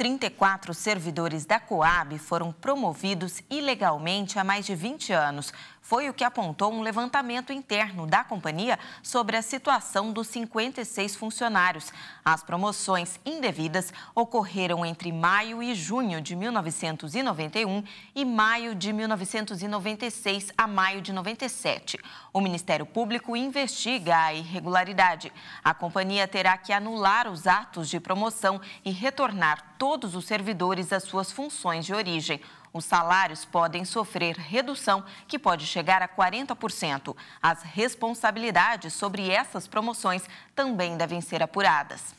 34 servidores da Coab foram promovidos ilegalmente há mais de 20 anos foi o que apontou um levantamento interno da companhia sobre a situação dos 56 funcionários. As promoções indevidas ocorreram entre maio e junho de 1991 e maio de 1996 a maio de 97. O Ministério Público investiga a irregularidade. A companhia terá que anular os atos de promoção e retornar todos os servidores às suas funções de origem os salários podem sofrer redução que pode chegar a 40%. As responsabilidades sobre essas promoções também devem ser apuradas.